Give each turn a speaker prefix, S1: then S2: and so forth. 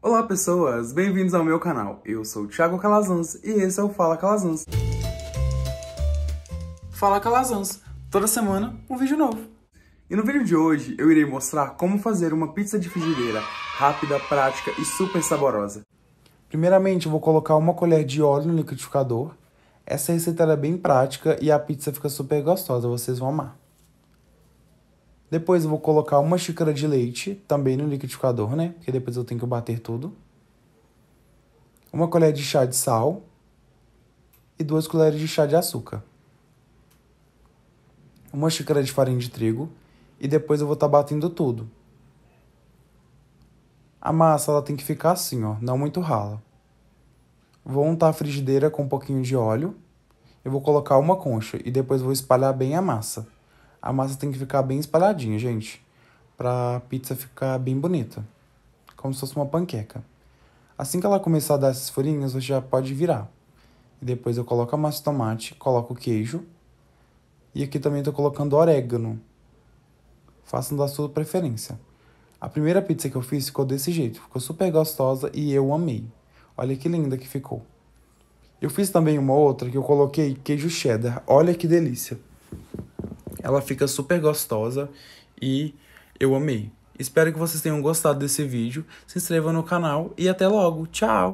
S1: Olá pessoas, bem-vindos ao meu canal. Eu sou o Thiago Calazans e esse é o Fala Calazans. Fala Calazans, toda semana um vídeo novo. E no vídeo de hoje eu irei mostrar como fazer uma pizza de frigideira rápida, prática e super saborosa. Primeiramente eu vou colocar uma colher de óleo no liquidificador. Essa receita é bem prática e a pizza fica super gostosa, vocês vão amar. Depois eu vou colocar uma xícara de leite, também no liquidificador, né? Porque depois eu tenho que bater tudo. Uma colher de chá de sal e duas colheres de chá de açúcar. Uma xícara de farinha de trigo e depois eu vou estar tá batendo tudo. A massa ela tem que ficar assim, ó, não muito rala. Vou untar a frigideira com um pouquinho de óleo. Eu vou colocar uma concha e depois vou espalhar bem a massa. A massa tem que ficar bem espalhadinha, gente, para pizza ficar bem bonita, como se fosse uma panqueca. Assim que ela começar a dar essas furinhas, você já pode virar. E depois eu coloco a massa de tomate, coloco o queijo. E aqui também estou colocando orégano. Façam da sua preferência. A primeira pizza que eu fiz ficou desse jeito, ficou super gostosa e eu amei. Olha que linda que ficou. Eu fiz também uma outra que eu coloquei queijo cheddar. Olha que delícia. Ela fica super gostosa e eu amei. Espero que vocês tenham gostado desse vídeo. Se inscreva no canal e até logo. Tchau!